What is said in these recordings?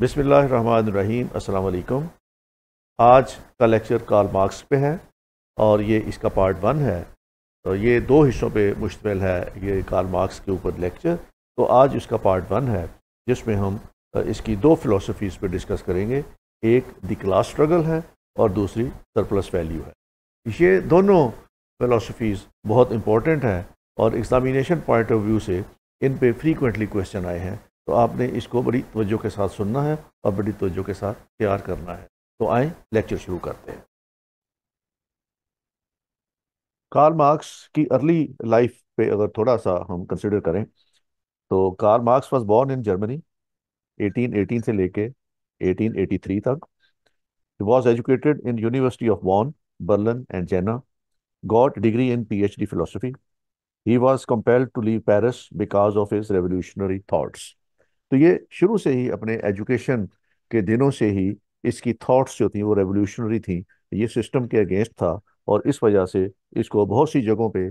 बिसमीम अल्लाम आज का लेक्चर कार्ल मार्क्स पे है और ये इसका पार्ट वन है तो ये दो हिस्सों पे मुश्तमल है ये कार्ल मार्क्स के ऊपर लेक्चर तो आज इसका पार्ट वन है जिसमें हम इसकी दो फिलोसफीज़ पे डिस्कस करेंगे एक द क्लास स्ट्रगल है और दूसरी सरप्लस वैल्यू है ये दोनों फिलोसफीज़ बहुत इम्पोर्टेंट हैं और एग्जामिनेशन पॉइंट ऑफ व्यू से इन पर फ्रीक्वेंटली क्वेश्चन आए हैं तो आपने इसको बड़ी तवज्जो के साथ सुनना है और बड़ी तवज्जो के साथ तैयार करना है तो आए लेक्चर शुरू करते हैं कार्ल मार्क्स की अर्ली लाइफ पे अगर थोड़ा सा हम कंसिडर करें तो Karl Marx was born in Germany eighteen eighteen से लेके एटीन एटी थ्री तक was educated in university of Bonn Berlin and Jena got degree in P H D philosophy he was compelled to leave Paris because of his revolutionary thoughts तो ये शुरू से ही अपने education के दिनों से ही इसकी थॉट्स जो थी वो रेवोल्यूशनरी थी ये सिस्टम के अगेंस्ट था और इस वजह से इसको बहुत सी जगहों पे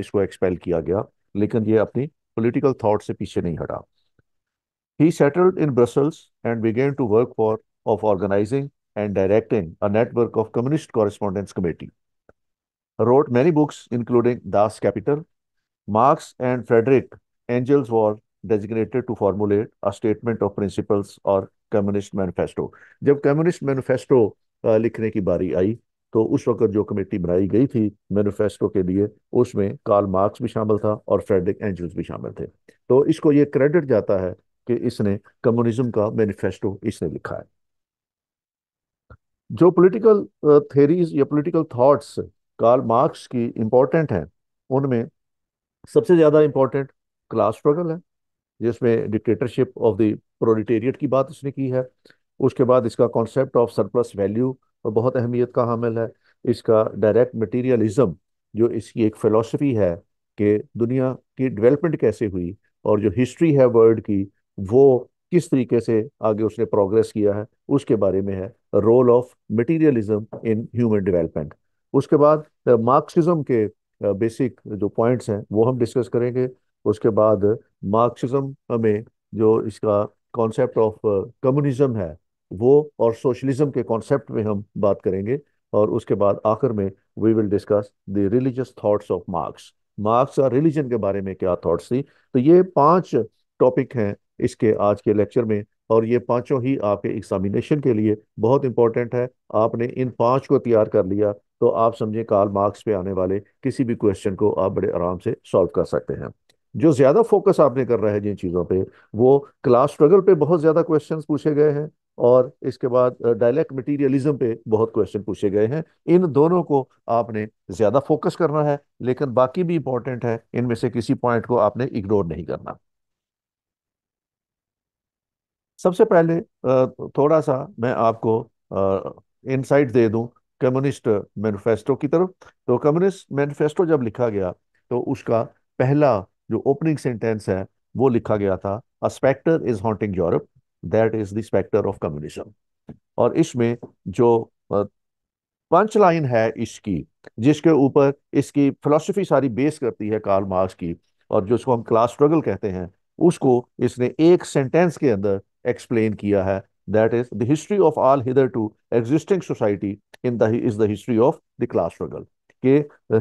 इसको एक्सपेल किया गया लेकिन ये अपनी पॉलिटिकल थॉट से पीछे नहीं हटा he settled in Brussels and began to work for of organizing and directing a network of communist correspondence committee wrote many books including Das Capital Marx and Frederick Engels were designated to formulate a statement of principles और communist manifesto जब communist manifesto लिखने की बारी आई तो उस वक्त जो committee बनाई गई थी मैनिफेस्टो के लिए उसमें कार्ल मार्क्स भी शामिल था और फ्रेडरिक एंजल्स भी शामिल थे तो इसको ये क्रेडिट जाता है कि इसने कम्युनिज्म का मैनिफेस्टो इसने लिखा है जो पॉलिटिकल थेरीज या पॉलिटिकल थॉट्स कार्ल मार्क्स की इम्पोर्टेंट हैं उनमें सबसे ज़्यादा इम्पोर्टेंट क्लास स्ट्रगल है जिसमें डिक्टेटरशिप ऑफ द प्रोलिटेरियट की बात उसने की है उसके बाद इसका कॉन्सेप्ट ऑफ सरप्लस वैल्यू बहुत अहमियत का हामिल है इसका डायरेक्ट मटीरियलिज्म जो इसकी एक फ़िलासफ़ी है कि दुनिया की डेवलपमेंट कैसे हुई और जो हिस्ट्री है वर्ल्ड की वो किस तरीके से आगे उसने प्रोग्रेस किया है उसके बारे में है role of materialism in human development उसके बाद मार्क्सिज्म uh, के बेसिक uh, जो पॉइंट्स हैं वो हम डिस्कस करेंगे उसके बाद मार्क्सिज्म हमें जो इसका कॉन्सेप्ट ऑफ कम्युनिज्म है वो और सोशलिज्म के कॉन्सेप्ट में हम बात करेंगे और उसके बाद आखिर में we will discuss the religious thoughts of Marx Marx का रिलीजन के बारे में क्या थॉट्स थी तो ये पांच टॉपिक हैं इसके आज के लेक्चर में और ये पांचों ही आपके एग्जामिनेशन के लिए बहुत इंपॉर्टेंट है आपने इन पांच को तैयार कर लिया तो आप समझें कार्ल मार्क्स पे आने वाले किसी भी क्वेश्चन को आप बड़े आराम से सॉल्व कर सकते हैं जो ज्यादा फोकस आपने कर रहा है जिन चीज़ों पे वो क्लास स्ट्रगल पे बहुत ज्यादा क्वेश्चन पूछे गए हैं और इसके बाद डायलेक्ट मटेरियलिज्म पे बहुत क्वेश्चन पूछे गए हैं इन दोनों को आपने ज्यादा फोकस करना है लेकिन बाकी भी इंपॉर्टेंट है इनमें से किसी पॉइंट को आपने इग्नोर नहीं करना सबसे पहले थोड़ा सा मैं आपको इनसाइट दे दूं कम्युनिस्ट मैनिफेस्टो की तरफ तो कम्युनिस्ट मैनिफेस्टो जब लिखा गया तो उसका पहला जो ओपनिंग सेंटेंस है वो लिखा गया था a spectre is haunting Europe that is the spectre of communism और इसमें जो पंच लाइन है इसकी जिसके ऊपर इसकी फिलोसफी सारी बेस करती है कार्ल मार्क्स की और जिसको हम क्लास स्ट्रगल कहते हैं उसको इसने एक सेंटेंस के अंदर एक्सप्लेन किया है is the history of all hitherto existing society in the is the history of the class struggle के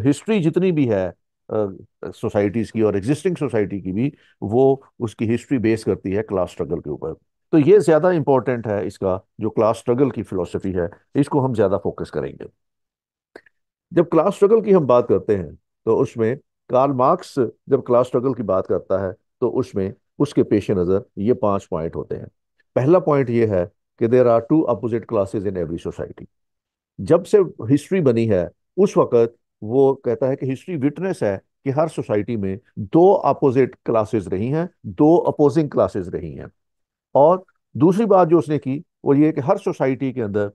हिस्ट्री जितनी भी है सोसाइटीज़ की और एग्जिस्टिंग सोसाइटी की भी वो उसकी हिस्ट्री बेस करती है क्लास स्ट्रगल के ऊपर तो ये ज़्यादा इंपॉर्टेंट है इसका जो क्लास स्ट्रगल की फ़िलोसफी है इसको हम ज़्यादा फोकस करेंगे जब क्लास स्ट्रगल की हम बात करते हैं तो उसमें कार्ल मार्क्स जब क्लास स्ट्रगल की बात करता है तो उसमें उसके पेश नज़र ये पांच पॉइंट होते हैं पहला पॉइंट ये है कि there are two opposite classes in every society जब से हिस्ट्री बनी है उस वक्त वो कहता है कि हिस्ट्री विटनेस है कि हर सोसाइटी में दो अपोजिट क्लासेस रही हैं दो अपोजिंग क्लासेस रही हैं और दूसरी बात जो उसने की वो ये कि हर सोसाइटी के अंदर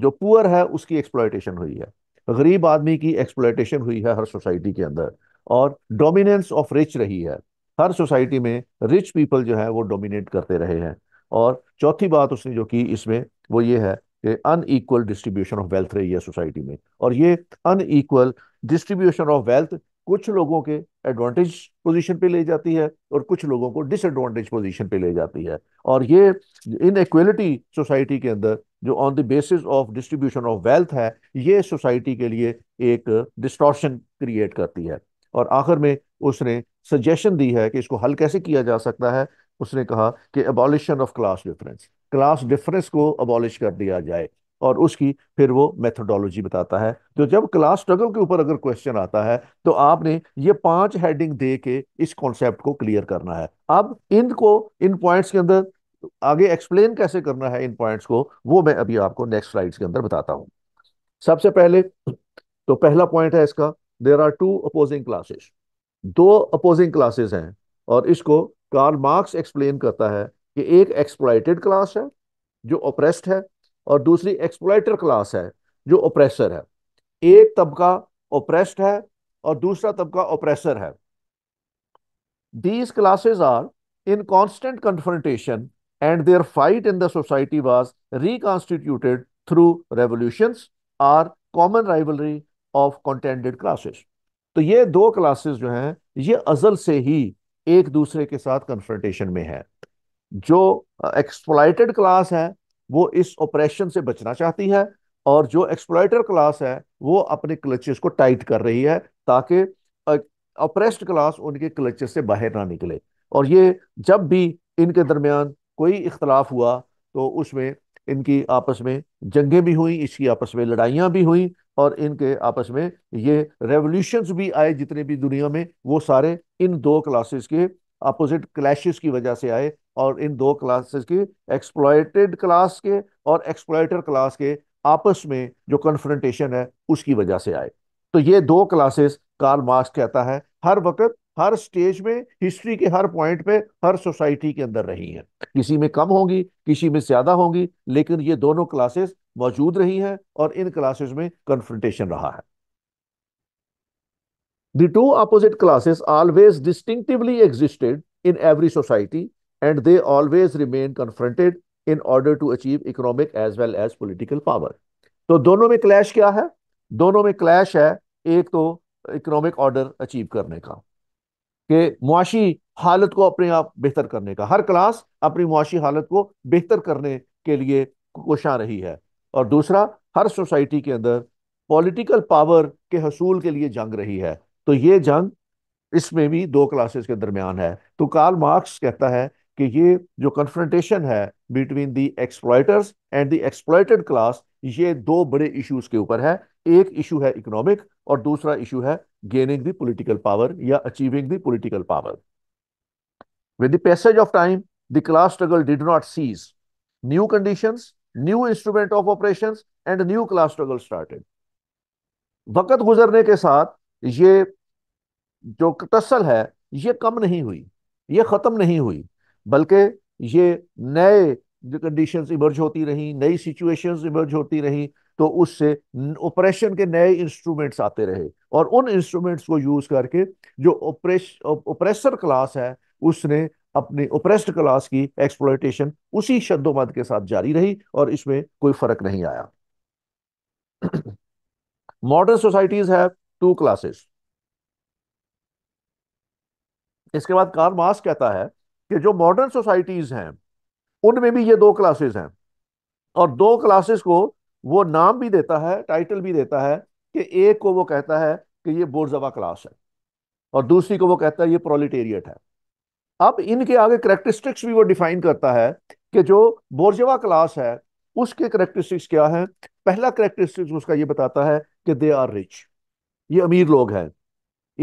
जो पुअर है उसकी एक्सप्लाइटेशन हुई है गरीब आदमी की एक्सप्लाइटेशन हुई है हर सोसाइटी के अंदर और डोमिनेंस ऑफ रिच रही है हर सोसाइटी में रिच पीपल जो है वो डोमिनेट करते रहे हैं और चौथी बात उसने जो की इसमें वो ये है अनईक्वल डिस्ट्रीब्यूशन ऑफ वेल्थ रही है सोसाइटी में और ये अनईक्वल डिस्ट्रीब्यूशन ऑफ वेल्थ कुछ लोगों के एडवांटेज पोजीशन पे ले जाती है और कुछ लोगों को डिसएडवांटेज पोजीशन पे ले जाती है और ये इनक्वलिटी सोसाइटी के अंदर जो on the basis of distribution of wealth है ये सोसाइटी के लिए एक डिस्टॉर्शन क्रिएट करती है और आखिर में उसने सजेशन दी है कि इसको हल कैसे किया जा सकता है उसने कहा कि abolition of class difference class difference को अबॉलिश कर दिया जाए और उसकी फिर वो मेथोडोलॉजी बताता है तो जब क्लास स्ट्रगल के ऊपर अगर क्वेश्चन आता है तो आपने ये पांच हेडिंग दे के इस कॉन्सेप्ट को क्लियर करना है अब इनको इन पॉइंट्स के अंदर आगे एक्सप्लेन कैसे करना है इन पॉइंट्स को वो मैं अभी आपको नेक्स्ट स्लाइड्स के अंदर बताता हूँ सबसे पहले तो पहला पॉइंट है इसका there are two opposing classes दो अपोजिंग क्लासेस हैं और इसको कार्ल मार्क्स एक्सप्लेन करता है कि एक एक्सप्लाइटेड क्लास है जो ओप्रेस्ड है और दूसरी एक्सप्लाइटर क्लास है जो ओप्रेसर है एक तबका ओप्रेस्ड है और दूसरा तबका ओप्रेसर है these classes are in constant confrontation and their fight in the society was reconstituted through revolution or common rivalry of contended classes तो ये दो क्लासेस जो हैं ये अजल से ही एक दूसरे के साथ कंफ्रंटेशन में है जो एक्सप्लाइटेड क्लास है वो इस ऑपरेशन से बचना चाहती है और जो एक्सप्लाइटर क्लास है वो अपने क्लचेस को टाइट कर रही है ताकि ऑपरेस्ड क्लास उनके क्लचेस से बाहर ना निकले और ये जब भी इनके दरमियान कोई इख्तलाफ हुआ तो उसमें इनकी आपस में जंगें भी हुई इसकी आपस में लड़ाइयाँ भी हुई और इनके आपस में ये रेवोल्यूशंस भी आए जितने भी दुनिया में वो सारे इन दो क्लासेस के अपोजिट क्लैशेस की वजह से आए और इन दो क्लासेस के एक्सप्लॉयटेड क्लास के और एक्सप्लॉयटर क्लास के आपस में जो कन्फ्रंटेशन है उसकी वजह से आए तो ये दो क्लासेस कार्ल मार्क्स कहता है हर वक्त हर स्टेज में हिस्ट्री के हर पॉइंट पे हर सोसाइटी के अंदर रही हैं किसी में कम होंगी किसी में ज्यादा होंगी लेकिन ये दोनों क्लासेस मौजूद रही हैं और इन क्लासेस में कन्फ्रंटेशन रहा है the two opposite classes always distinctively existed in every society and they always remain confronted in order to achieve economic as well as political power तो दोनों में क्लैश क्या है दोनों में क्लैश है एक तो इकोनॉमिक ऑर्डर अचीव करने का कि मुआशी हालत को अपने आप बेहतर करने का हर क्लास अपनी मुआशी हालत को बेहतर करने के लिए कोशा रही है और दूसरा हर सोसाइटी के अंदर पॉलिटिकल पावर के हसूल के लिए जंग रही है तो ये जंग इसमें भी दो क्लासेस के दरमियान है तो कार्ल मार्क्स कहता है कि ये जो कन्फ्रंटेशन है between the exploiters and the exploited class ये दो बड़े इश्यूज के ऊपर है एक इशू है इकोनॉमिक और दूसरा इशू है गेनिंग द पोलिटिकल पावर या achieving the political power with the passage of time the class struggle did not cease new conditions new instrument of operation and new class struggle started वक्त गुजरने के साथ ये जो तसल है ये कम नहीं हुई ये ख़त्म नहीं हुई बल्कि ये नए कंडीशंस इमर्ज होती रही नई सिचुएशंस इमर्ज होती रही तो उससे ऑपरेशन के नए इंस्ट्रूमेंट्स आते रहे और उन इंस्ट्रूमेंट्स को यूज करके जो ऑपरेश ऑपरेसर क्लास है उसने अपनी ओप्रेस्ड क्लास की एक्सप्लोइटेशन उसी मद के साथ जारी रही और इसमें कोई फर्क नहीं आया modern societies have two classes इसके बाद कार मास कहता है कि जो मॉडर्न सोसाइटीज हैं उनमें भी ये दो क्लासेस हैं और दो क्लासेस को वो नाम भी देता है टाइटल भी देता है कि एक को वो कहता है कि ये बोर्जवा क्लास है और दूसरी को वो कहता है ये प्रोलिटेरियट है अब इनके आगे करेक्टरिस्टिक्स भी वो डिफाइन करता है कि जो बोर्जवा क्लास है उसके करेक्टरिस्टिक्स क्या है पहला करेक्टरिस्टिक्स उसका ये बताता है कि दे आर रिच ये अमीर लोग हैं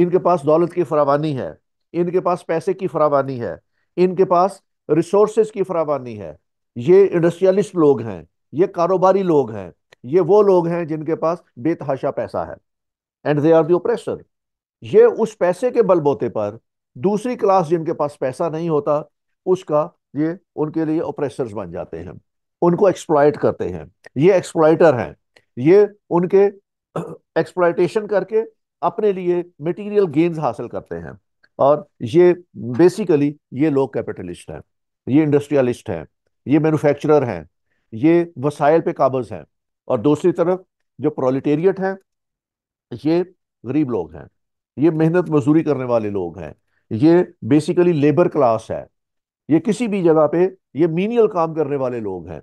इनके पास दौलत की फरावानी है इनके पास पैसे की फरावानी है इनके पास रिसोर्सेज की फरावानी है ये इंडस्ट्रियलिस्ट लोग हैं ये कारोबारी लोग हैं ये वो लोग हैं जिनके पास बेतहाशा पैसा है एंड दे आर दी ये उस पैसे के बलबोते पर दूसरी क्लास जिनके पास पैसा नहीं होता उसका ये उनके लिए ओप्रेसर्स बन जाते हैं उनको एक्सप्लॉयट करते हैं ये एक्सप्लॉयटर हैं ये उनके एक्सप्लाइटेशन करके अपने लिए मटेरियल गेन्स हासिल करते हैं और ये बेसिकली ये लोग कैपिटलिस्ट हैं ये इंडस्ट्रियलिस्ट हैं ये मैन्युफैक्चरर हैं ये वसायल पे काबज हैं और दूसरी तरफ जो प्रोलिटेरियट है ये गरीब लोग हैं ये मेहनत मजदूरी करने वाले लोग हैं ये बेसिकली लेबर क्लास है ये किसी भी जगह पे ये मीनियल काम करने वाले लोग हैं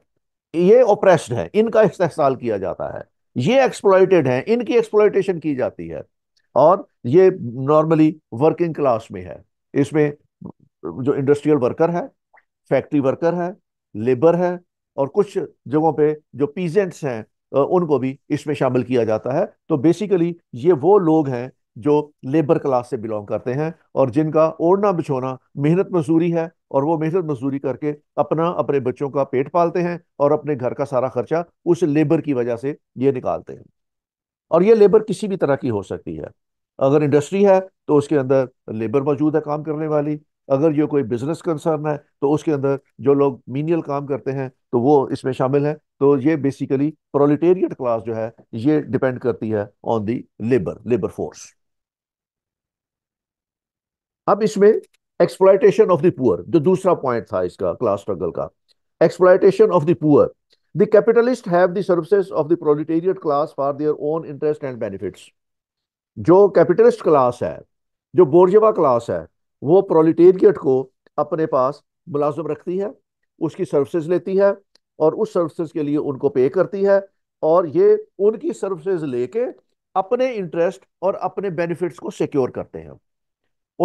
ये ओप्रेस्ड है इनका इस्तेसाल किया जाता है ये एक्सप्लॉयटेड हैं इनकी एक्सप्लॉयटेशन की जाती है और ये नॉर्मली वर्किंग क्लास में है इसमें जो इंडस्ट्रियल वर्कर है फैक्ट्री वर्कर है लेबर है और कुछ जगहों पे जो पीजेंट्स हैं उनको भी इसमें शामिल किया जाता है तो बेसिकली ये वो लोग हैं जो लेबर क्लास से बिलोंग करते हैं और जिनका ओढ़ना बिछोना मेहनत मजदूरी है और वो मेहनत मजदूरी करके अपना अपने बच्चों का पेट पालते हैं और अपने घर का सारा खर्चा उस लेबर की वजह से ये निकालते हैं और ये लेबर किसी भी तरह की हो सकती है अगर इंडस्ट्री है तो उसके अंदर लेबर मौजूद है काम करने वाली अगर ये कोई बिजनेस कंसर्न है तो उसके अंदर जो लोग मीनियल काम करते हैं तो वो इसमें शामिल है तो ये बेसिकली प्रोलिटेरियट क्लास जो है ये डिपेंड करती है on the labour labour force अब इसमें एक्सप्लाइटेशन ऑफ द पुअर जो दूसरा पॉइंट था इसका क्लास स्ट्रगल का exploitation of the poor the capitalist have the services of the proletariat class for their own interest and benefits जो capitalist class है जो बोर्जेवा क्लास है वो प्रोलिटेरियट को अपने पास मुलाजम रखती है उसकी सर्विसेज लेती है और उस सर्विसेज के लिए उनको पे करती है और ये उनकी सर्विसेज लेके अपने इंटरेस्ट और अपने बेनिफिट्स को सिक्योर करते हैं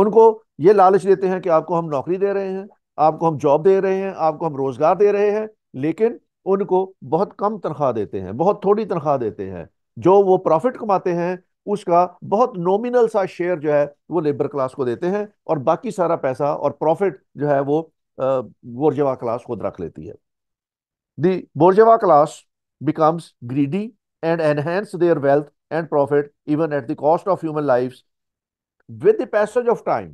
उनको ये लालच देते हैं कि आपको हम नौकरी दे रहे हैं आपको हम जॉब दे रहे हैं आपको हम रोजगार दे रहे हैं लेकिन उनको बहुत कम तनख्वाह देते हैं बहुत थोड़ी तनख्वाह देते हैं जो वो प्रॉफिट कमाते हैं उसका बहुत नॉमिनल सा शेयर जो है वो लेबर क्लास को देते हैं और बाकी सारा पैसा और प्रॉफिट जो है वो बोर्जवा क्लास खुद रख लेती है the class becomes greedy and enhance their wealth and profit even at the cost of human life with the passage of time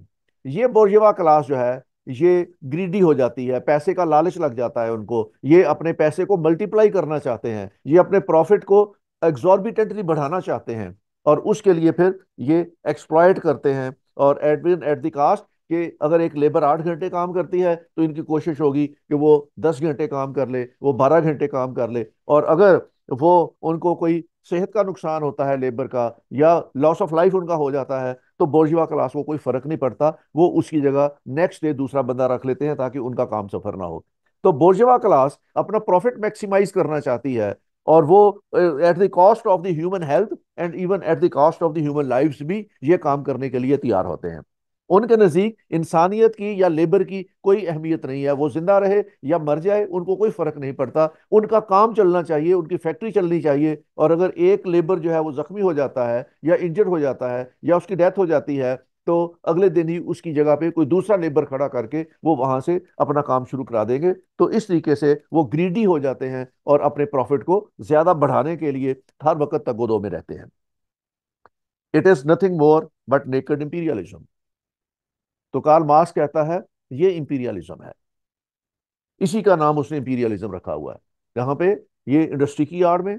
ये बोर्जवा क्लास जो है ये ग्रीडी हो जाती है पैसे का लालच लग जाता है उनको ये अपने पैसे को मल्टीप्लाई करना चाहते हैं ये अपने प्रॉफिट को एग्जॉर्बिटेंटली बढ़ाना चाहते हैं और उसके लिए फिर ये एक्सप्लॉयट करते हैं और एट एट द कास्ट कि अगर एक लेबर आठ घंटे काम करती है तो इनकी कोशिश होगी कि वो दस घंटे काम कर ले वो बारह घंटे काम कर ले और अगर वो उनको कोई सेहत का नुकसान होता है लेबर का या लॉस ऑफ लाइफ उनका हो जाता है तो बोर्जवा क्लास को कोई फर्क नहीं पड़ता वो उसकी जगह नेक्स्ट डे दूसरा बंदा रख लेते हैं ताकि उनका काम सफर ना हो तो बोर्जवा क्लास अपना प्रॉफिट मैक्सिमाइज करना चाहती है और वो at the cost of the human health and even at the cost of the human lifes भी ये काम करने के लिए तैयार होते हैं उनके नज़दीक इंसानियत की या लेबर की कोई अहमियत नहीं है वो जिंदा रहे या मर जाए उनको कोई फ़र्क नहीं पड़ता उनका काम चलना चाहिए उनकी फैक्ट्री चलनी चाहिए और अगर एक लेबर जो है वो ज़ख्मी हो जाता है या इंजर्ड हो जाता है या उसकी डेथ हो जाती है तो अगले दिन ही उसकी जगह पे कोई दूसरा लेबर खड़ा करके वो वहाँ से अपना काम शुरू करा देंगे तो इस तरीके से वो ग्रीडी हो जाते हैं और अपने प्रॉफिट को ज़्यादा बढ़ाने के लिए हर वक्त तगोदो में रहते हैं it is nothing more but naked imperialism तो कार्ल मार्क्स कहता है ये इंपीरियलिज्म है इसी का नाम उसने इंपीरियलिज्म रखा हुआ है जहां पे ये इंडस्ट्री की आड़ में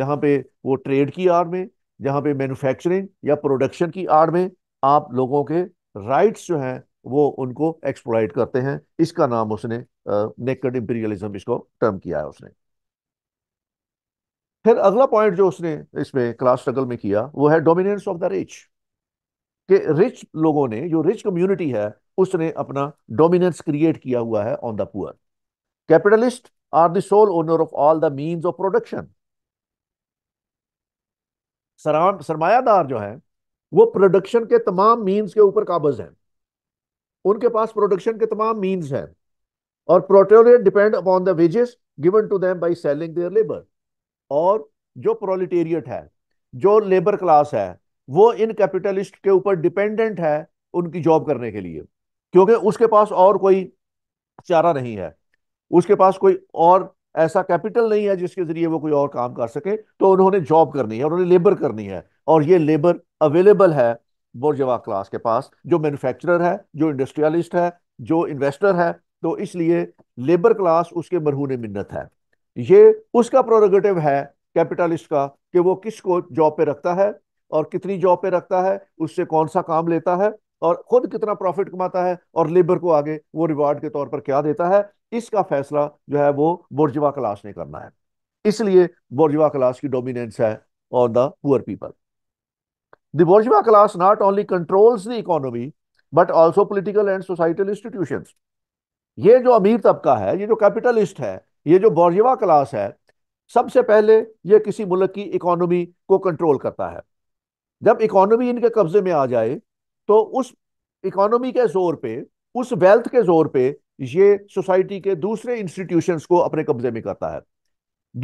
जहां पे वो ट्रेड की आड़ में जहां पे मैन्युफैक्चरिंग या प्रोडक्शन की आड़ में आप लोगों के राइट्स जो हैं वो उनको एक्सप्लॉइट करते हैं इसका नाम उसने नेकड इंपीरियलिज्म इसको टर्म किया है उसने फिर अगला पॉइंट जो उसने इसमें क्लास स्ट्रगल में किया वो है डोमिनेंस ऑफ द रिच कि रिच लोगों ने जो रिच कम्युनिटी है उसने अपना डोमिनेंस क्रिएट किया हुआ है on the poor capitalist are the sole owner of all the means of production सरमायादार जो है वो प्रोडक्शन के तमाम मीन्स के ऊपर काबज हैं उनके पास प्रोडक्शन के तमाम मीन्स हैं और proletarian depend upon the wages given to them by selling their labour और जो प्रोलिटेरियट है जो लेबर क्लास है वो इन कैपिटलिस्ट के ऊपर डिपेंडेंट है उनकी जॉब करने के लिए क्योंकि उसके पास और कोई चारा नहीं है उसके पास कोई और ऐसा कैपिटल नहीं है जिसके जरिए वो कोई और काम कर सके तो उन्होंने जॉब करनी है उन्होंने लेबर करनी है और ये लेबर अवेलेबल है बोर्जवा क्लास के पास जो मैन्युफैक्चरर है जो इंडस्ट्रियलिस्ट है जो इन्वेस्टर है तो इसलिए लेबर क्लास उसके मरहून मिन्नत है ये उसका प्रोरोगेटिव है कैपिटलिस्ट का कि वो किसको जॉब पे रखता है और कितनी जॉब पे रखता है उससे कौन सा काम लेता है और खुद कितना प्रॉफिट कमाता है और लेबर को आगे वो रिवार्ड के तौर पर क्या देता है इसका फैसला जो है वो बोर्जवा क्लास ने करना है इसलिए बोर्जवा क्लास की डोमिनेंस है on the poor people the bourgeois class not only controls the economy but also political and societal institution ये जो अमीर तबका है ये जो कैपिटलिस्ट है ये जो बोर्जवा क्लास है सबसे पहले ये किसी मुल्क की इकोनॉमी को कंट्रोल करता है जब इकोनॉमी इनके कब्जे में आ जाए तो उस इकोनॉमी के जोर पे उस वेल्थ के जोर पे ये सोसाइटी के दूसरे इंस्टीट्यूशंस को अपने कब्जे में करता है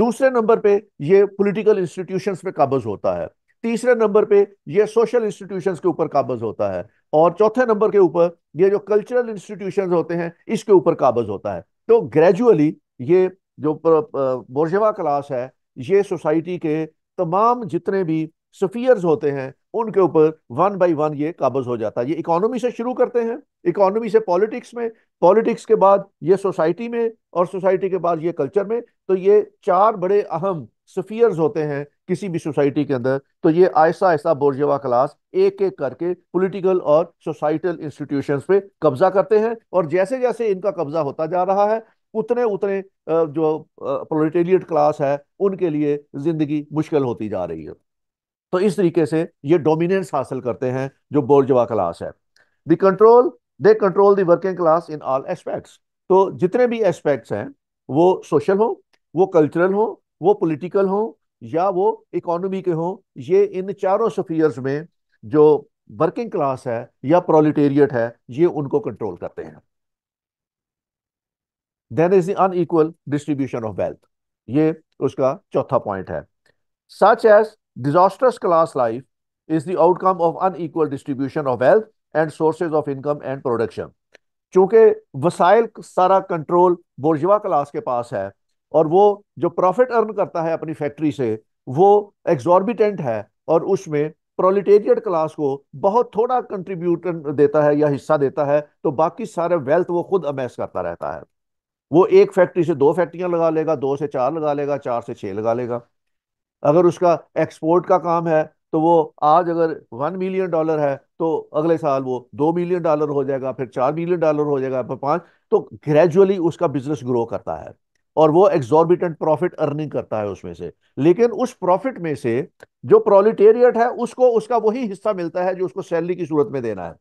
दूसरे नंबर पे ये पॉलिटिकल इंस्टीट्यूशंस पे काबज होता है तीसरे नंबर पे ये सोशल इंस्टीट्यूशंस के ऊपर काबज होता है और चौथे नंबर के ऊपर ये जो कल्चरल इंस्टीट्यूशंस होते हैं इसके ऊपर काबज होता है तो ग्रेजुअली ये जो बोर्जेवा क्लास है ये सोसाइटी के तमाम जितने भी सफियर्स होते हैं उनके ऊपर वन बाय वन ये काबज हो जाता है ये इकोनॉमी से शुरू करते हैं इकोनॉमी से पॉलिटिक्स में पॉलिटिक्स के बाद ये सोसाइटी में और सोसाइटी के बाद ये कल्चर में तो ये चार बड़े अहम सफियर्स होते हैं किसी भी सोसाइटी के अंदर तो ये आहिस्ता आहिस्ता बोर्जवा क्लास एक एक करके पॉलिटिकल और सोसाइटल इंस्टीट्यूशंस पे कब्जा करते हैं और जैसे जैसे इनका कब्जा होता जा रहा है उतने उतने जो प्रोलेटेरिएट क्लास है उनके लिए जिंदगी मुश्किल होती जा रही है तो इस तरीके से ये डोमिनेंस हासिल करते हैं जो बोर्जवा क्लास है the control they control the working class in all aspects तो जितने भी एस्पेक्ट्स हैं वो सोशल हो वो कल्चरल हो वो पॉलिटिकल हो या वो इकोनॉमी के हों ये इन चारों सफियर्स में जो वर्किंग क्लास है या प्रोलिटेरियट है ये उनको कंट्रोल करते हैं then is the unequal distribution of wealth ये उसका चौथा पॉइंट है such as Disastrous class life is the outcome of unequal distribution of wealth and sources of income and production. चूंकि वसाइल सारा कंट्रोल बोर्जवा क्लास के पास है और वो जो प्रॉफिट अर्न करता है अपनी फैक्ट्री से वो एग्जॉर्बिटेंट है और उसमें प्रोलिटेरियट क्लास को बहुत थोड़ा कंट्रीब्यूटन देता है या हिस्सा देता है तो बाकी सारे वेल्थ वो खुद अमेस करता रहता है वो एक फैक्ट्री से दो फैक्ट्रियां लगा लेगा दो से चार लगा लेगा चार से छह लगा लेगा अगर उसका एक्सपोर्ट का काम है तो वो आज अगर वन मिलियन डॉलर है तो अगले साल वो दो मिलियन डॉलर हो जाएगा फिर चार मिलियन डॉलर हो जाएगा फिर पाँच तो ग्रेजुअली उसका बिजनेस ग्रो करता है और वो एग्जॉर्बिटेंट प्रॉफिट अर्निंग करता है उसमें से लेकिन उस प्रॉफिट में से जो प्रोलिटेरियट है उसको उसका वही हिस्सा मिलता है जो उसको सैलरी की सूरत में देना है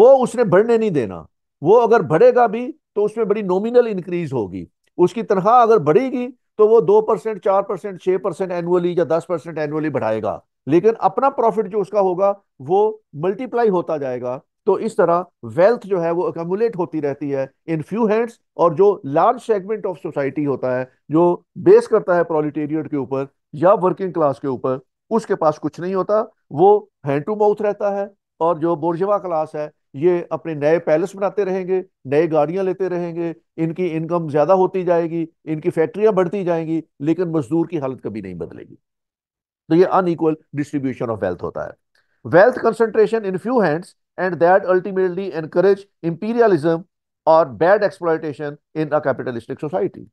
वो उसने बढ़ने नहीं देना वो अगर बढ़ेगा भी तो उसमें बड़ी नॉमिनल इंक्रीज होगी उसकी तनख्वाह अगर बढ़ेगी तो वो दो परसेंट चार परसेंट छह परसेंट एनुअली या दस परसेंट एनुअली बढ़ाएगा लेकिन अपना प्रॉफिट जो उसका होगा वो मल्टीप्लाई होता जाएगा तो इस तरह वेल्थ जो है वो अकमुलेट होती रहती है इन फ्यू हैंड्स और जो लार्ज सेगमेंट ऑफ सोसाइटी होता है जो बेस करता है प्रोलिटेरियट के ऊपर या वर्किंग क्लास के ऊपर उसके पास कुछ नहीं होता वो हैंड टू माउथ रहता है और जो बोर्जवा क्लास है ये अपने नए पैलेस बनाते रहेंगे नए गाड़ियां लेते रहेंगे इनकी इनकम ज्यादा होती जाएगी इनकी फैक्ट्रियां बढ़ती जाएंगी लेकिन मजदूर की हालत कभी नहीं बदलेगी तो ये अनईक्वल डिस्ट्रीब्यूशन ऑफ वेल्थ होता है wealth concentration in few hands and that ultimately encourage imperialism और bad exploitation in a capitalistic society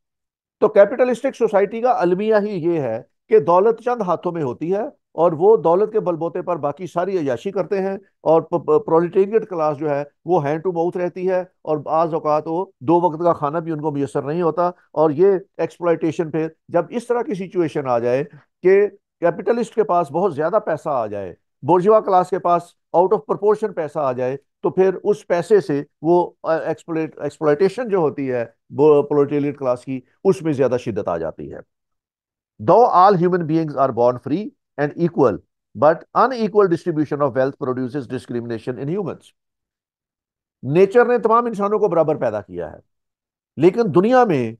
तो कैपिटलिस्टिक सोसाइटी का अलमिया ही ये है कि दौलत चंद हाथों में होती है और वो दौलत के बलबोते पर बाकी सारी अयाशी करते हैं और प्रोलिटेरियट क्लास जो है वो हैंड टू माउथ रहती है और बाज़ अवत वो दो वक्त का खाना भी उनको मैसर नहीं होता और ये एक्सप्लाइटेशन फिर जब इस तरह की सिचुएशन आ जाए कि कैपिटलिस्ट के पास बहुत ज़्यादा पैसा आ जाए बोर्जवा क्लास के पास आउट ऑफ प्रपोर्शन पैसा आ जाए तो फिर उस पैसे से वो एक्सप्लोइट एक्सप्लाइटेशन जो होती है प्रोलिटेरियट क्लास की उसमें ज़्यादा शिद्दत आ जाती है though all human beings are born free and equal, but unequal distribution of wealth produces discrimination in humans. Nature ने तमाम इंसानों को बराबर पैदा किया है लेकिन दुनिया में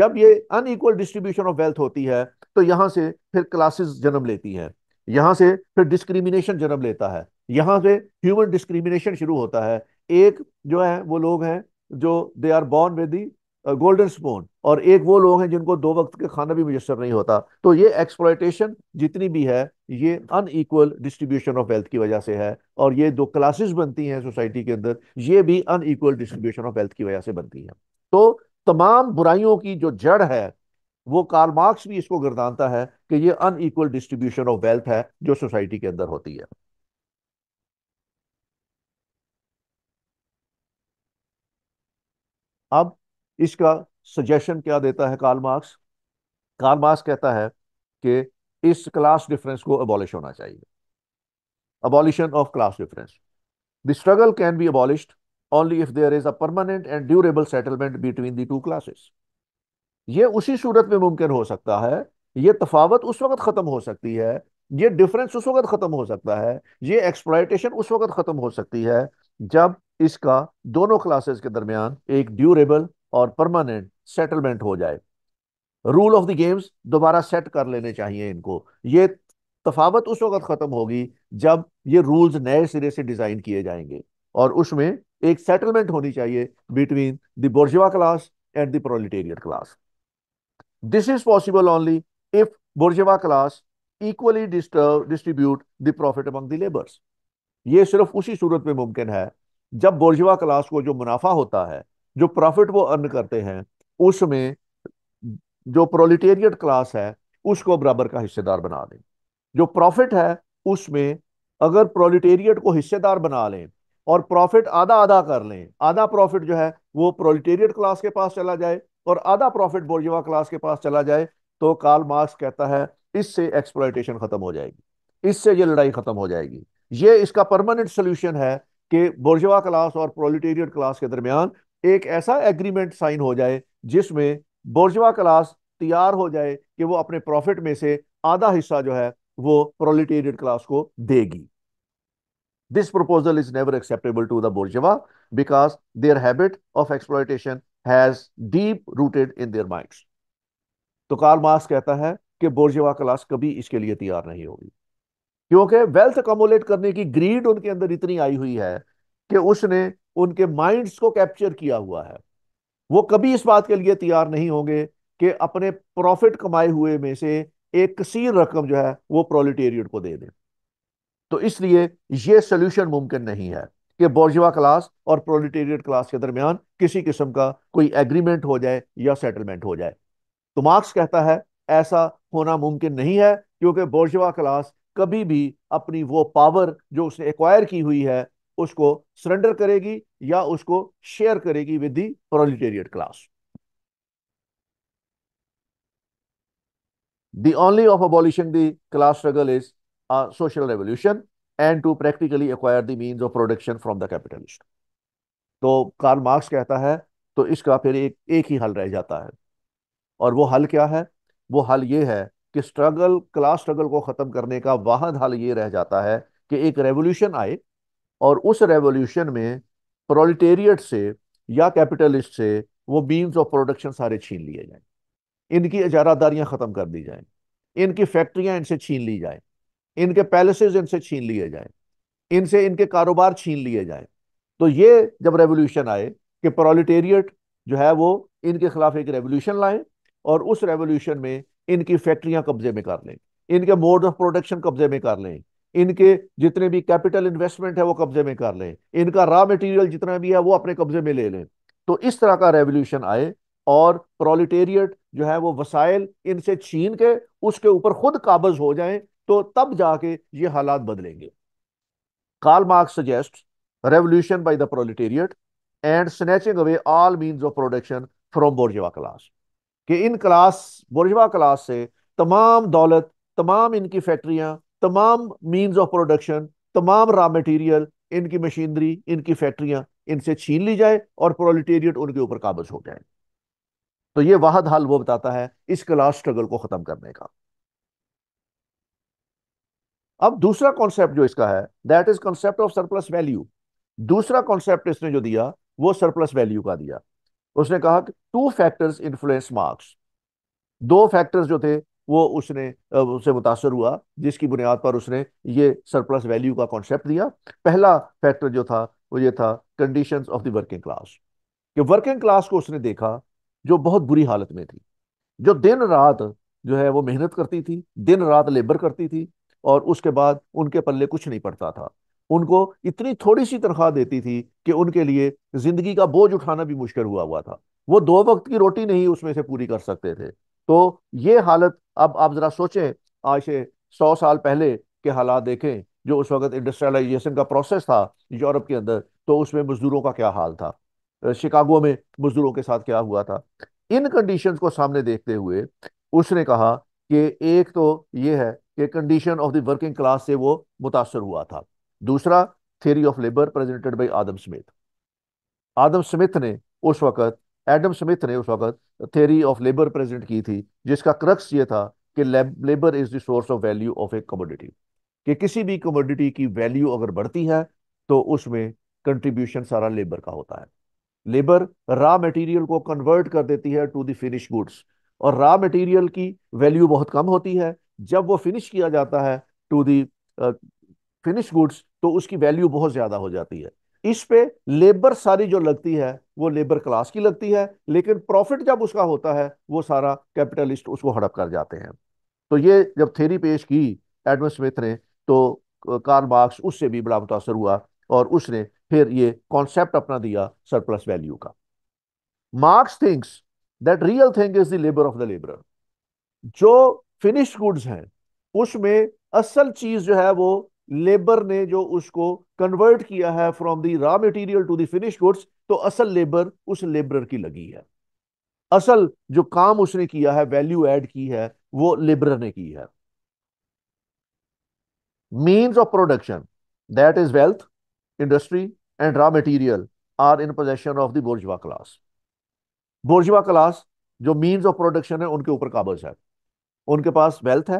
जब ये अनइक्वल डिस्ट्रीब्यूशन ऑफ वेल्थ होती है तो यहां से फिर क्लासेस जन्म लेती हैं यहां से फिर डिस्क्रिमिनेशन जन्म लेता है यहां से ह्यूमन डिस्क्रिमिनेशन शुरू होता है एक जो है वो लोग हैं जो they are born with the golden spoon और एक वो लोग हैं जिनको दो वक्त के खाना भी मुयसर नहीं होता तो ये एक्सप्लाइटेशन जितनी भी है ये अनईक्वल डिस्ट्रीब्यूशन ऑफ वेल्थ की वजह से है और ये दो क्लासेस बनती हैं सोसाइटी के अंदर ये भी अनईक्वल डिस्ट्रीब्यूशन ऑफ वेल्थ की वजह से बनती है तो तमाम बुराइयों की जो जड़ है वो कार्ल मार्क्स भी इसको गर्दानता है कि ये अनईक्वल डिस्ट्रीब्यूशन ऑफ वेल्थ है जो सोसाइटी के अंदर होती है अब इसका सजेशन क्या देता है कार्ल मार्क्स कार्ल मार्क्स कहता है कि इस क्लास डिफरेंस को अबॉलिश होना चाहिए abolition of class difference the struggle can be abolished only if there is a permanent and durable settlement between the two classes ये उसी सूरत में मुमकिन हो सकता है ये तफावत उस वक्त ख़त्म हो सकती है ये डिफरेंस उस वक्त ख़त्म हो सकता है ये एक्सप्लाइटेशन उस वक्त ख़त्म हो सकती है जब इसका दोनों क्लासेस के दरमियान एक ड्यूरेबल और परमानेंट सेटलमेंट हो जाए रूल ऑफ द गेम्स दोबारा सेट कर लेने चाहिए इनको ये तफावत उस वक्त ख़त्म होगी जब ये रूल्स नए सिरे से डिज़ाइन किए जाएंगे और उसमें एक सेटलमेंट होनी चाहिए between the bourgeois class and the proletariat class this is possible only if bourgeois class equally distribute the profit among the labours ये सिर्फ उसी सूरत में मुमकिन है जब बोर्जवा क्लास को जो मुनाफा होता है जो प्रॉफिट वो अर्न करते हैं उसमें जो प्रोलिटेरियट क्लास है उसको बराबर का हिस्सेदार बना दें जो प्रॉफिट है उसमें अगर प्रोलिटेरियट को हिस्सेदार बना लें और प्रॉफिट आधा आधा कर लें आधा प्रॉफिट जो है वो प्रोलिटेरियट क्लास के पास चला जाए और आधा प्रॉफिट बोर्जवा क्लास के पास चला जाए तो काल मार्क्स कहता है इससे एक्सप्लाइटेशन खत्म हो जाएगी इससे ये लड़ाई खत्म हो जाएगी ये इसका परमानेंट सोल्यूशन है कि बोर्जवा क्लास और प्रोलिटेरियट क्लास के दरमियान एक ऐसा एग्रीमेंट साइन हो जाए जिसमें बोर्जवा क्लास तैयार हो जाए कि वो अपने प्रॉफिट में से आधा हिस्सा जो है वो प्रोलिटेरियड क्लास को देगी this proposal is never acceptable to the bourgeois because their habit of exploitation has deep rooted in their minds. तो कार्ल मार्क्स कहता है कि बोर्जवा क्लास कभी इसके लिए तैयार नहीं होगी क्योंकि वेल्थ अकोमोलेट करने की ग्रीड उनके अंदर इतनी आई हुई है कि उसने उनके माइंड्स को कैप्चर किया हुआ है वो कभी इस बात के लिए तैयार नहीं होंगे कि अपने प्रॉफिट कमाए हुए में से एक कसीर रकम जो है वो प्रोलिटेरियट को दे दें तो इसलिए ये सोल्यूशन मुमकिन नहीं है कि बोर्जवा क्लास और प्रोलिटेरियट क्लास के दरमियान किसी किस्म का कोई एग्रीमेंट हो जाए या सेटलमेंट हो जाए तो मार्क्स कहता है ऐसा होना मुमकिन नहीं है क्योंकि बोर्जवा क्लास कभी भी अपनी वो पावर जो उसने एक्वायर की हुई है उसको सरेंडर करेगी या उसको शेयर करेगी with the proletariat class The only of abolishing the class struggle is a social revolution and to practically acquire the means of production from the capitalist. तो कार्ल मार्क्स कहता है तो इसका फिर एक एक ही हल रह जाता है और वो हल क्या है वो हल ये है कि स्ट्रगल क्लास स्ट्रगल को ख़त्म करने का वाहन हल ये रह जाता है कि एक रेवोल्यूशन आए और उस रेवोल्यूशन में प्रोलिटेरियट से या कैपिटलिस्ट से वो बीन्स ऑफ प्रोडक्शन सारे छीन लिए जाए इनकी इजारादारियाँ ख़त्म कर दी जाए इनकी फैक्ट्रियाँ इनसे छीन ली जाए इनके पैलेसेस इनसे छीन लिए जाए इनसे इनके कारोबार छीन लिए जाए तो ये जब रेवोल्यूशन आए कि प्रोलिटेरियट जो है वो इनके खिलाफ एक रेवोल्यूशन लाएं और उस रेवोल्यूशन में इनकी फैक्ट्रियां कब्जे में कर लें इनके मोड ऑफ प्रोडक्शन कब्जे में कर लें इनके जितने भी कैपिटल इन्वेस्टमेंट है वो कब्जे में कर लें इनका रॉ मटेरियल जितना भी है वो अपने कब्जे में ले लें तो इस तरह का रेवोल्यूशन आए और प्रोलिटेरियट जो है वो वसाइल इनसे छीन के उसके ऊपर खुद काबज हो जाए तो तब जाके ये हालात बदलेंगे Karl Marx suggest revolution by the proletariat and snatching away all means of production from bourgeois class कि इन क्लास बोर्जवा क्लास से तमाम दौलत तमाम इनकी फैक्ट्रियां तमाम मीन्स ऑफ प्रोडक्शन तमाम रॉ मटेरियल इनकी मशीनरी इनकी फैक्ट्रियां इनसे छीन ली जाए और प्रोलिटेरियट उनके ऊपर काबज हो जाए तो ये वाहद हाल वो बताता है इस क्लास स्ट्रगल को खत्म करने का अब दूसरा कॉन्सेप्ट जो इसका है that is concept of surplus value दूसरा कॉन्सेप्ट इसने जो दिया वो सरप्लस वैल्यू का दिया उसने कहा कि टू फैक्टर्स इन्फ्लुएंस मार्क्स दो फैक्टर्स जो थे वो उसने उससे मुतासर हुआ जिसकी बुनियाद पर उसने ये सरप्लस वैल्यू का कॉन्सेप्ट दिया पहला फैक्टर जो था वो ये था condition of the working class कि वर्किंग क्लास को उसने देखा जो बहुत बुरी हालत में थी जो दिन रात जो है वो मेहनत करती थी दिन रात लेबर करती थी और उसके बाद उनके पल्ले कुछ नहीं पड़ता था उनको इतनी थोड़ी सी तनख्वाह देती थी कि उनके लिए जिंदगी का बोझ उठाना भी मुश्किल हुआ हुआ था वो दो वक्त की रोटी नहीं उसमें से पूरी कर सकते थे तो ये हालत अब आप ज़रा सोचें आज से सौ साल पहले के हालात देखें जो उस वक्त इंडस्ट्रियलाइजेशन का प्रोसेस था यूरोप के अंदर तो उसमें मजदूरों का क्या हाल था शिकागो में मजदूरों के साथ क्या हुआ था इन कंडीशन को सामने देखते हुए उसने कहा कि एक तो ये है कि condition of the working class से वो मुतासर हुआ था दूसरा theory of labour presented by Adam Smith Adam Smith ने उस वक्त एडम स्मिथ ने उस वक्त थेरी ऑफ लेबर प्रेजेंट की थी जिसका क्रक्स ये था कि labour is the source of value of a commodity कि किसी भी कमोडिटी की वैल्यू अगर बढ़ती है तो उसमें कंट्रीब्यूशन सारा लेबर का होता है लेबर रॉ मटेरियल को कन्वर्ट कर देती है टू द फिनिश गुड्स और रॉ मटेरियल की वैल्यू बहुत कम होती है जब वो फिनिश किया जाता है टू द फिनिश गुड्स तो उसकी वैल्यू बहुत ज़्यादा हो जाती है इस पे लेबर सारी जो लगती है वो लेबर क्लास की लगती है लेकिन प्रॉफिट जब उसका होता है वो सारा कैपिटलिस्ट उसको हड़प कर जाते हैं तो ये जब थेरी पेश की एडम स्मिथ ने तो कार्ल मार्क्स उससे भी बड़ा मुतासर हुआ और उसने फिर ये कॉन्सेप्ट अपना दिया सरप्लस वैल्यू का Marx thinks that real thing is the labour of the labour जो फिनिश गुड्स हैं उसमें असल चीज जो है वो लेबर ने जो उसको कन्वर्ट किया है from the raw material to the finish goods तो असल लेबर उस लेबर की लगी है असल जो काम उसने किया है वैल्यू एड की है वो लेबर ने की है means of production that is wealth industry and raw material are in possession of the bourgeois class bourgeois class जो मीन्स ऑफ प्रोडक्शन है उनके ऊपर काबज है उनके पास वेल्थ है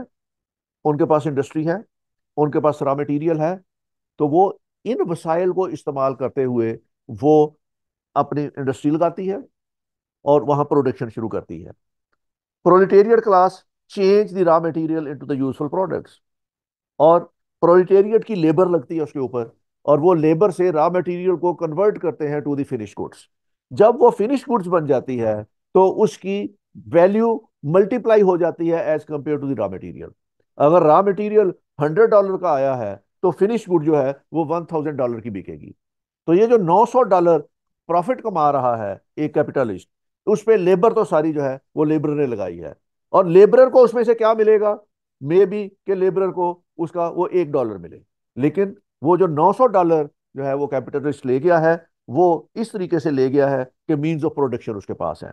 उनके पास इंडस्ट्री है उनके पास रॉ मटेरियल है तो वो इन वसाइल को इस्तेमाल करते हुए वो अपनी इंडस्ट्री लगाती है और वहाँ प्रोडक्शन शुरू करती है proletariat class change the raw material into the useful products और प्रोलिटेरियट की लेबर लगती है उसके ऊपर और वो लेबर से रॉ मटेरियल को कन्वर्ट करते हैं टू द फिनिश गुड्स जब वो फिनिश गुड्स बन जाती है तो उसकी वैल्यू मल्टीप्लाई हो जाती है as compare to the raw material अगर रॉ मटीरियल हंड्रेड डॉलर का आया है तो फिनिश गुड जो है वो वन थाउजेंड डॉलर की बिकेगी तो ये जो नौ सौ डॉलर प्रॉफिट कमा रहा है एक कैपिटलिस्ट उस पर लेबर तो सारी जो है वो लेबर ने लगाई है और लेबरर को उसमें से क्या मिलेगा मे बी के लेबरर को उसका वो एक डॉलर मिले लेकिन वो जो नौ सौ डॉलर जो है वो कैपिटलिस्ट ले गया है वो इस तरीके से ले गया है कि मीन्स ऑफ प्रोडक्शन उसके पास है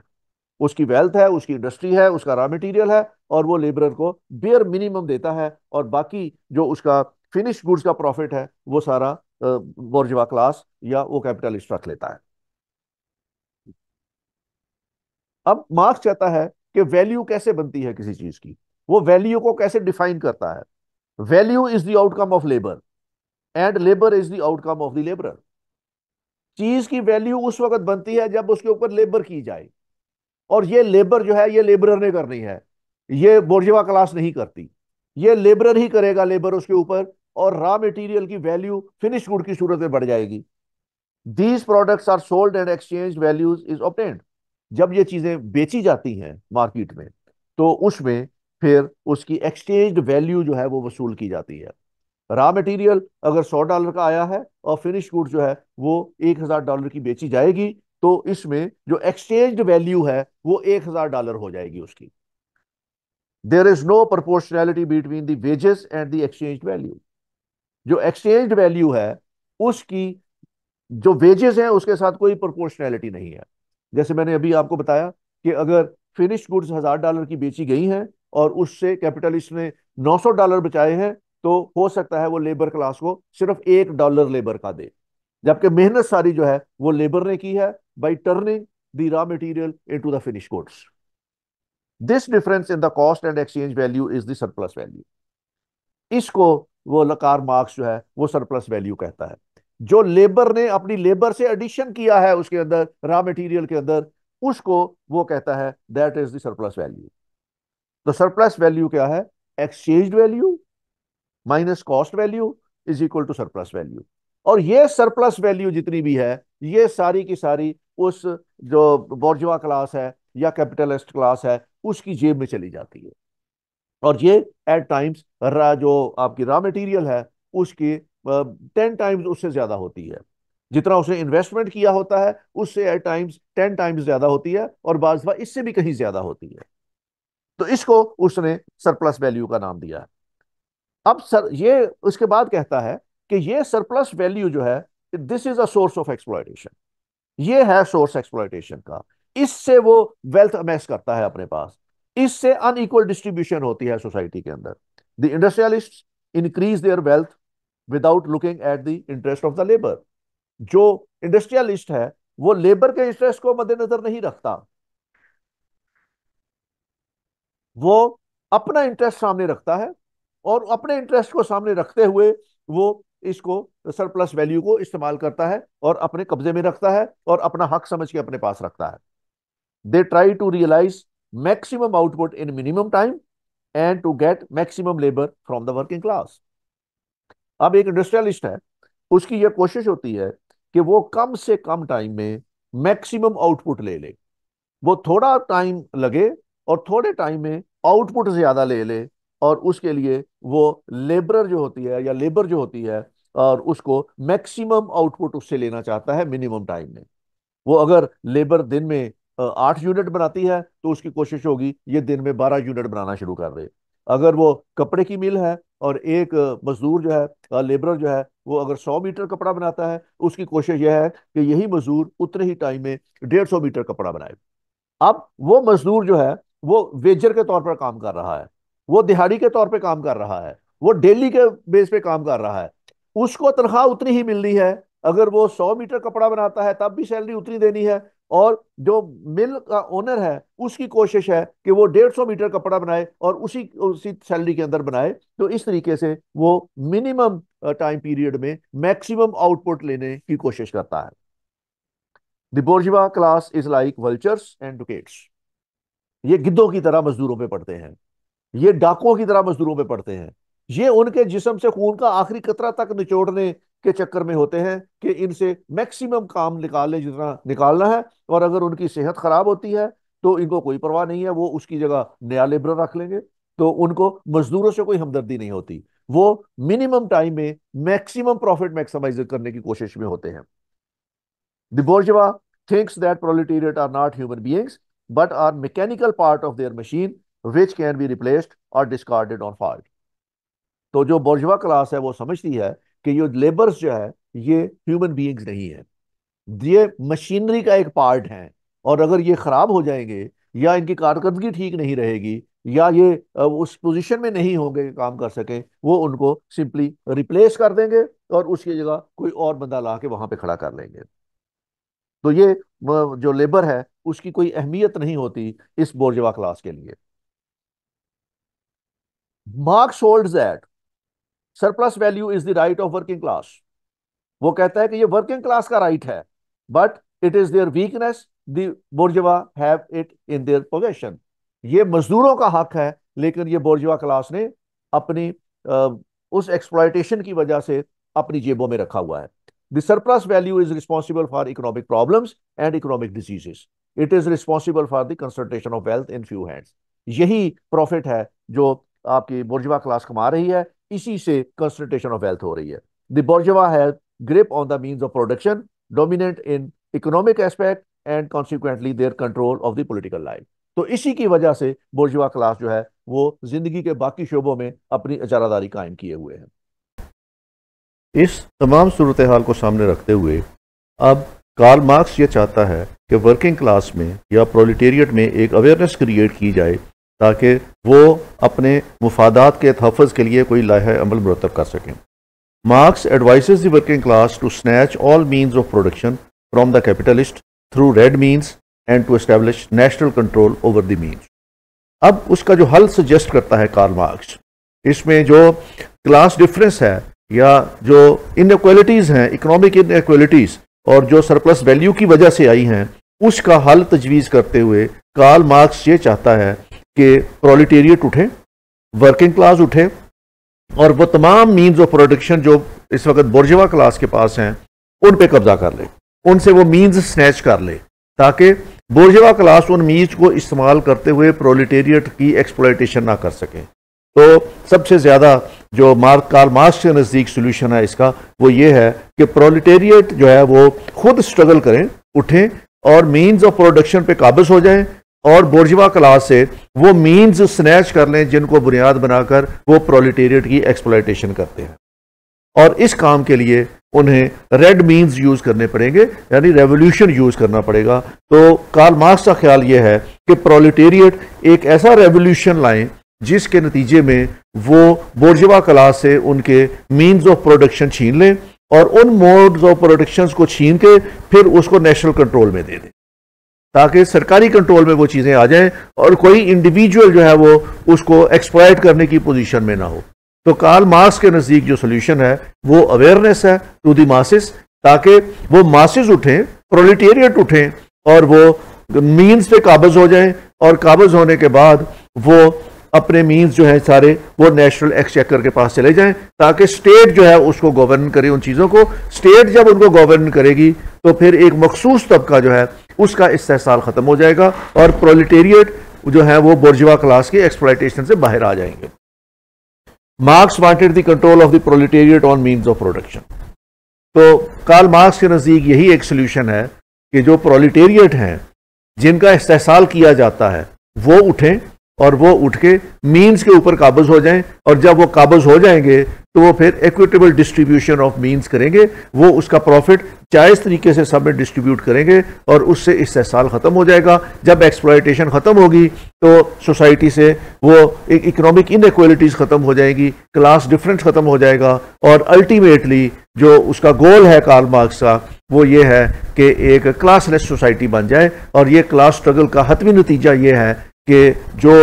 उसकी वेल्थ है उसकी इंडस्ट्री है उसका रॉ मटेरियल है और वो लेबरर को बेयर मिनिमम देता है और बाकी जो उसका फिनिश गुड्स का प्रॉफिट है वो सारा बोर्जवा क्लास या वो कैपिटलिस्ट रख लेता है अब मार्क्स कहता है कि वैल्यू कैसे बनती है किसी चीज की वो वैल्यू को कैसे डिफाइन करता है value is the outcome of labour and labour is the outcome of the labourer चीज की वैल्यू उस वक्त बनती है जब उसके ऊपर लेबर की जाए और ये लेबर जो है ये लेबरर ने करनी है ये बोर्जवा क्लास नहीं करती ये लेबरर ही करेगा लेबर उसके ऊपर और रॉ मटेरियल की वैल्यू फिनिश गुड की सूरत में बढ़ जाएगी these products are sold and exchange values is obtained जब ये चीजें बेची जाती हैं मार्केट में तो उसमें फिर उसकी एक्सचेंज वैल्यू जो है वो वसूल की जाती है रॉ मटेरियल अगर सौ डॉलर का आया है और फिनिश गुड जो है वो एक हजार डॉलर की बेची जाएगी तो इसमें जो एक्सचेंज वैल्यू है वो एक हजार डॉलर हो जाएगी उसकी there is no proportionality between the wages and the exchange value जो एक्सचेंज वैल्यू है उसकी जो वेजेस हैं उसके साथ कोई प्रपोर्शनैलिटी नहीं है जैसे मैंने अभी आपको बताया कि अगर फिनिश गुड्स हजार डॉलर की बेची गई हैं और उससे कैपिटलिस्ट ने 900 डॉलर बचाए हैं तो हो सकता है वो लेबर क्लास को सिर्फ एक डॉलर लेबर का दे जबकि मेहनत सारी जो है वो लेबर ने की है by turning the raw material into the finished goods. This difference in the cost and exchange value is the surplus value. इसको वो लकार मार्क्स जो है वो सरप्लस वैल्यू कहता है जो लेबर ने अपनी लेबर से एडिशन किया है उसके अंदर रॉ मटेरियल के अंदर उसको वो कहता है that is the surplus value तो सरप्लस वैल्यू क्या है exchange value minus cost value is equal to surplus value और ये सरप्लस वैल्यू जितनी भी है ये सारी की सारी उस जो बोर्जवा क्लास है या कैपिटलिस्ट क्लास है उसकी जेब में चली जाती है और ये एट टाइम्स जो आपकी रॉ मटेरियल है उसकी टेन टाइम्स उससे ज़्यादा होती है जितना उसने इन्वेस्टमेंट किया होता है उससे एट टाइम्स टेन टाइम्स ज़्यादा होती है और बाज इससे भी कहीं ज़्यादा होती है तो इसको उसने सरप्लस वैल्यू का नाम दिया है अब सर ये उसके बाद कहता है कि ये सरप्लस वैल्यू जो है this is a source of exploitation ये है सोर्स एक्सप्लॉयटेशन का इससे वो वेल्थ अमेस करता है अपने पास इससे अनईक्वल डिस्ट्रीब्यूशन होती है सोसाइटी के अंदर the industrialist increase their wealth without looking at the interest of the labour जो इंडस्ट्रियलिस्ट है वो लेबर के इंटरेस्ट को मद्देनजर नहीं रखता वो अपना इंटरेस्ट सामने रखता है और अपने इंटरेस्ट को सामने रखते हुए वो इसको सरप्लस वैल्यू को इस्तेमाल करता है और अपने कब्जे में रखता है और अपना हक समझ के अपने पास रखता है they try to realise maximum output in minimum time and to get maximum labour from the working class अब एक इंडस्ट्रियलिस्ट है उसकी यह कोशिश होती है कि वो कम से कम टाइम में मैक्सिमम आउटपुट ले ले वो थोड़ा टाइम लगे और थोड़े टाइम में आउटपुट ज्यादा ले ले और उसके लिए वो लेबर जो होती है या लेबर जो होती है और उसको मैक्सिमम आउटपुट उससे लेना चाहता है मिनिमम टाइम में वो अगर लेबर दिन में आठ यूनिट बनाती है तो उसकी कोशिश होगी ये दिन में बारह यूनिट बनाना शुरू कर दे अगर वो कपड़े की मिल है और एक मजदूर जो है लेबर जो है वो अगर सौ मीटर कपड़ा बनाता है उसकी कोशिश यह है कि यही मजदूर उतने ही टाइम में डेढ़ सौ मीटर कपड़ा बनाए अब वो मजदूर जो है वो वेजर के तौर पर काम कर रहा है वो दिहाड़ी के तौर पर काम कर रहा है वो डेली के बेस पे काम कर रहा है उसको तनख्वाह उतनी ही मिलनी है अगर वो सौ मीटर कपड़ा बनाता है तब भी सैलरी उतनी देनी है और जो मिल का ओनर है उसकी कोशिश है कि वो डेढ़ सौ मीटर कपड़ा बनाए और उसी उसी सैलरी के अंदर बनाए तो इस तरीके से वो मिनिमम टाइम पीरियड में मैक्सिमम आउटपुट लेने की कोशिश करता है the bourgeois class is like vultures and ducats ये गिद्धों की तरह मजदूरों पे पढ़ते हैं ये डाकुओं की तरह मजदूरों पे पढ़ते हैं ये उनके जिसम से खून का आखिरी कतरा तक निचोड़ने के चक्कर में होते हैं कि इनसे मैक्सिमम काम निकालने जितना निकालना है और अगर उनकी सेहत ख़राब होती है तो इनको कोई परवाह नहीं है वो उसकी जगह नया लेबर रख लेंगे तो उनको मजदूरों से कोई हमदर्दी नहीं होती वो मिनिमम टाइम में मैक्सिमम प्रॉफिट मैक्सिमाइज करने की कोशिश में होते हैं the bourgeois thinks that proletariat are not human beings but are mechanical part of their machine which can be replaced और डिस्कार्डेड ऑन फॉल्ट तो जो बोर्जवा क्लास है वो समझती है कि ये लेबर्स जो है ये ह्यूमन बीइंग्स नहीं है ये मशीनरी का एक पार्ट है और अगर ये ख़राब हो जाएंगे या इनकी कारकर्दगी ठीक नहीं रहेगी या ये उस पोजीशन में नहीं होंगे काम कर सकें वो उनको सिंपली रिप्लेस कर देंगे और उसकी जगह कोई और बंदा ला के वहां पर खड़ा कर लेंगे तो ये जो लेबर है उसकी कोई अहमियत नहीं होती इस बोर्जवा क्लास के लिए Marx hold that surplus value is the right of working class वो कहता है कि ये वर्किंग क्लास का राइट है but it is their weakness bourgeois have it in their possession ये मजदूरों का हक है लेकिन ये बोर्जवा क्लास ने अपनी उस एक्सप्लाइटेशन की वजह से अपनी जेबों में रखा हुआ है the surplus value is responsible for economic problem and economic diseases it is responsible for the of wealth in few hands यही प्रॉफिट है जो आपकी बोर्जवा क्लास कमा रही है इसी से कंसंट्रेशन ऑफ वेल्थ हो रही है the bourgeois has grip on the means of production dominant in economic aspect and consequently their control of the political life तो इसी की वजह से बोर्जवा क्लास जो है वो जिंदगी के बाकी शोबों में अपनी अचारादारी कायम किए हुए हैं इस तमाम सूरत हाल को सामने रखते हुए अब कार्ल मार्क्स ये चाहता है कि वर्किंग क्लास में या प्रोलिटेरियट में एक अवेयरनेस क्रिएट की जाए ताकि वो अपने मफादात के तहफ़ के लिए कोई लाह अमल मरतब कर सकें Marx advised the working class to snatch all means of production from the capitalist through red means and to establish national control over the means अब उसका जो हल सजेस्ट करता है कार्ल मार्क्स इसमें जो क्लास डिफरेंस है या जो इनक्वालिटीज़ हैं इकनॉमिक इनक्वालिटीज़ और जो सरप्लस वैल्यू की वजह से आई हैं उसका हल तजवीज़ करते हुए कार्ल मार्क्स ये चाहता है कि प्रोलिटेरिएट उठे वर्किंग क्लास उठे और वो तमाम मीन्स ऑफ प्रोडक्शन जो इस वक्त बोर्जवा क्लास के पास हैं उन पे कब्जा कर ले उनसे वो मीन्स स्नैच कर ले ताकि बोर्जवा क्लास उन मीन्स को इस्तेमाल करते हुए प्रोलिटेरिएट की एक्सप्लाइटेशन ना कर सकें तो सबसे ज़्यादा जो मार्क कार मार्क्स के नज़दीक सोल्यूशन है इसका वो ये है कि प्रोलिटेरिएट जो है वो खुद स्ट्रगल करें उठें और मीन्स ऑफ प्रोडक्शन पे काबज हो जाएं और बोर्जवा क्लास से वो मीन्स स्नैच कर लें जिनको बुनियाद बनाकर वो प्रोलिटेरियट की एक्सप्लाइटेशन करते हैं और इस काम के लिए उन्हें रेड मीन्स यूज़ करने पड़ेंगे यानी रेवोल्यूशन यूज़ करना पड़ेगा तो कार्ल मार्क्स का ख्याल ये है कि प्रोलिटेरियट एक ऐसा रेवोल्यूशन लाएं जिसके नतीजे में वो बोर्जवा क्लास से उनके मीन्स ऑफ प्रोडक्शन छीन लें और उन मोड्स ऑफ प्रोडक्शंस को छीन के फिर उसको नेशनल कंट्रोल में दे दें ताकि सरकारी कंट्रोल में वो चीज़ें आ जाएं और कोई इंडिविजुअल जो है वो उसको एक्सप्लॉयट करने की पोजीशन में ना हो तो काल मार्क्स के नज़दीक जो सोल्यूशन है वो अवेयरनेस है टू दी मासिस ताकि वो मासिस उठें प्रोलिटेरियट उठें और वो मीन्स पे काबज हो जाएं और काबज होने के बाद वो अपने मीन्स जो है सारे वो नेशनल एक्सचेकर के पास चले जाएं ताकि स्टेट जो है उसको गवर्न करे उन चीज़ों को स्टेट जब उनको गवर्न करेगी तो फिर एक मखसूस तबका जो है उसका इस्तेसाल ख़त्म हो जाएगा और प्रोलिटेरिएट जो है वो बोर्जवा क्लास के एक्सप्लाइटेशन से बाहर आ जाएंगे Marx wanted the control of the proletariat on means of production तो कार्ल मार्क्स के नज़दीक यही एक सोल्यूशन है कि जो प्रोलिटेरिएट हैं जिनका इस्तेसाल किया जाता है वो उठें और वो उठ के मीन्स के ऊपर काबज हो जाएं और जब वो काबज हो जाएंगे तो वो फिर इक्विटेबल डिस्ट्रीब्यूशन ऑफ मीन्स करेंगे वो उसका प्रॉफिट जायज़ तरीके से सब में डिस्ट्रीब्यूट करेंगे और उससे इस्तेसाल ख़त्म हो जाएगा जब एक्सप्लाइटेशन ख़त्म होगी तो सोसाइटी से वो एक इकोनॉमिक इनक्वलिटीज़ ख़त्म हो जाएगी क्लास डिफरेंस ख़त्म हो जाएगा और अल्टीमेटली जो उसका गोल है कार्ल मार्क्स का वो ये है कि एक क्लासलेस सोसाइटी बन जाए और ये क्लास स्ट्रगल का हतवी नतीजा ये है कि जो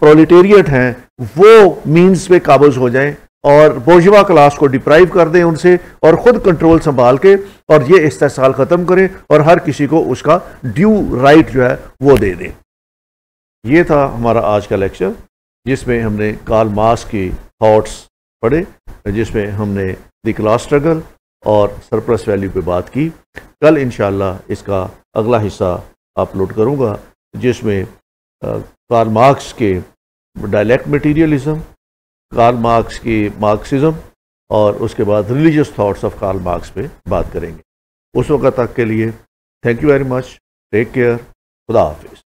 प्रोलिटेरिएट हैं वो मीन्स पे काबज हो जाएं और बोझवा क्लास को डिप्राइव कर दें उनसे और ख़ुद कंट्रोल संभाल के और ये इस्तेसाल ख़त्म करें और हर किसी को उसका ड्यू राइट जो है वो दे दें ये था हमारा आज का लेक्चर जिसमें हमने कार्ल मार्क्स की थॉट्स पढ़े जिसमें हमने द क्लास स्ट्रगल और सरप्लस वैल्यू पे बात की कल इन इसका अगला हिस्सा अपलोड करूँगा जिसमें कार्ल uh, मार्क्स के डायलैक्ट मटीरियलिज्म कार्ल मार्क्स की मार्क्सिज्म और उसके बाद religious thoughts of Karl Marx पे बात करेंगे उस वक्त तक के लिए thank you very much take care खुदा हाफिज़